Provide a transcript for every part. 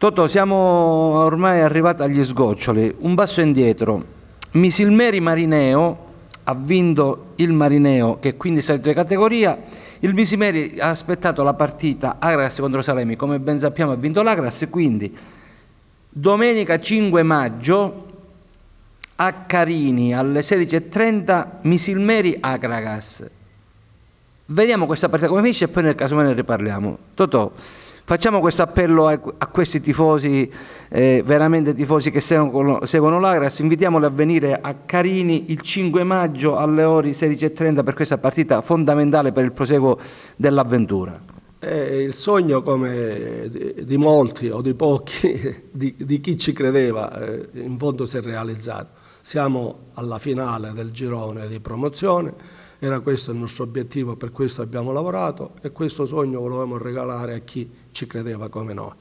Toto, siamo ormai arrivati agli sgoccioli, un passo indietro. Misilmeri Marineo ha vinto il Marineo, che quindi è salito di categoria. Il Misimeri ha aspettato la partita Agras contro Salemi, come ben sappiamo ha vinto l'Agras, quindi domenica 5 maggio a Carini alle 16.30 Misilmeri Agragas. Vediamo questa partita come finisce e poi nel caso me ne riparliamo. Totò. Facciamo questo appello a, a questi tifosi, eh, veramente tifosi che seguono, seguono l'Agras, invitiamoli a venire a Carini il 5 maggio alle ore 16.30 per questa partita fondamentale per il proseguo dell'avventura. Eh, il sogno come di molti o di pochi, di, di chi ci credeva, eh, in fondo si è realizzato. Siamo alla finale del girone di promozione, era questo il nostro obiettivo, per questo abbiamo lavorato e questo sogno volevamo regalare a chi ci credeva come noi.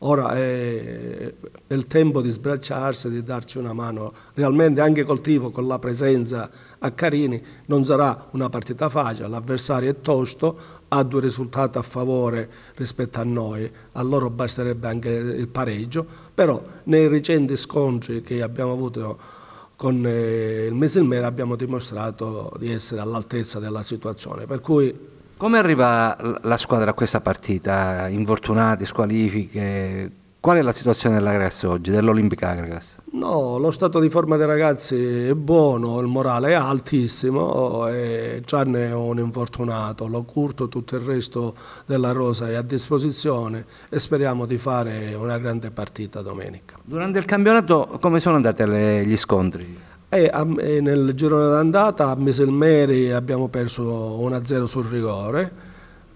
Ora è, il tempo di sbracciarsi, di darci una mano. Realmente anche col tifo, con la presenza a Carini, non sarà una partita facile. L'avversario è tosto, ha due risultati a favore rispetto a noi, a loro basterebbe anche il pareggio, però nei recenti scontri che abbiamo avuto con eh, il Mesilmer abbiamo dimostrato di essere all'altezza della situazione. Per Cui... Come arriva la squadra a questa partita? Infortunati, squalifiche? Qual è la situazione della Greas oggi, dell'Olimpica Agregas? No, lo stato di forma dei ragazzi è buono, il morale è altissimo, e tranne un infortunato, l'ho curto, tutto il resto della rosa è a disposizione e speriamo di fare una grande partita domenica. Durante il campionato come sono andati gli scontri? Eh, e nel girone d'andata a Miselmeri abbiamo perso 1-0 sul rigore,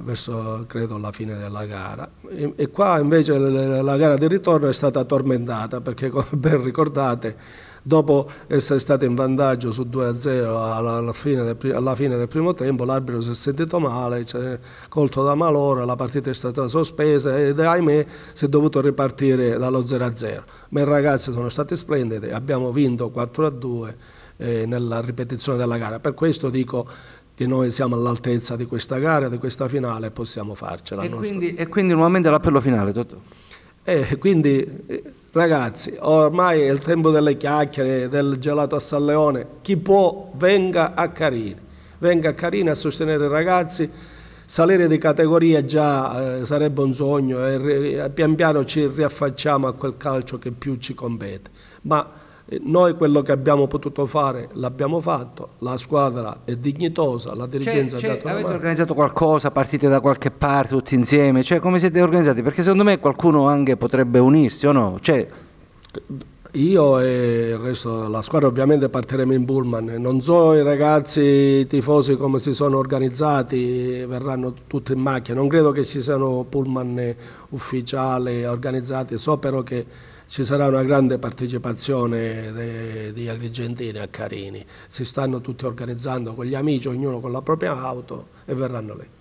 verso credo la fine della gara. E, e qua invece la, la gara di ritorno è stata tormentata perché come ben ricordate dopo essere stato in vantaggio su 2-0 alla fine, del, alla, fine del primo tempo, l'arbitro si è sentito male, cioè, colto da malora, la partita è stata sospesa ed ahimè si è dovuto ripartire dallo 0-0. Ma i ragazzi sono stati splendidi, abbiamo vinto 4-2 eh, nella ripetizione della gara. Per questo dico che noi siamo all'altezza di questa gara, di questa finale e possiamo farcela. E quindi, e quindi nuovamente l'appello finale, Totto? Eh, quindi eh, ragazzi, ormai è il tempo delle chiacchiere, del gelato a San Leone, chi può venga a Carini, venga a Carini a sostenere i ragazzi, salire di categoria già eh, sarebbe un sogno e eh, pian piano ci riaffacciamo a quel calcio che più ci compete. Ma noi quello che abbiamo potuto fare l'abbiamo fatto, la squadra è dignitosa, la cioè, dirigenza cioè, dato Avete organizzato qualcosa, partite da qualche parte tutti insieme, cioè come siete organizzati? Perché secondo me qualcuno anche potrebbe unirsi o no? Cioè... Io e il resto della squadra ovviamente partiremo in Pullman, non so i ragazzi tifosi come si sono organizzati, verranno tutti in macchina, non credo che ci siano Pullman ufficiali organizzati, so però che ci sarà una grande partecipazione di agrigentini a Carini, si stanno tutti organizzando con gli amici, ognuno con la propria auto e verranno lì.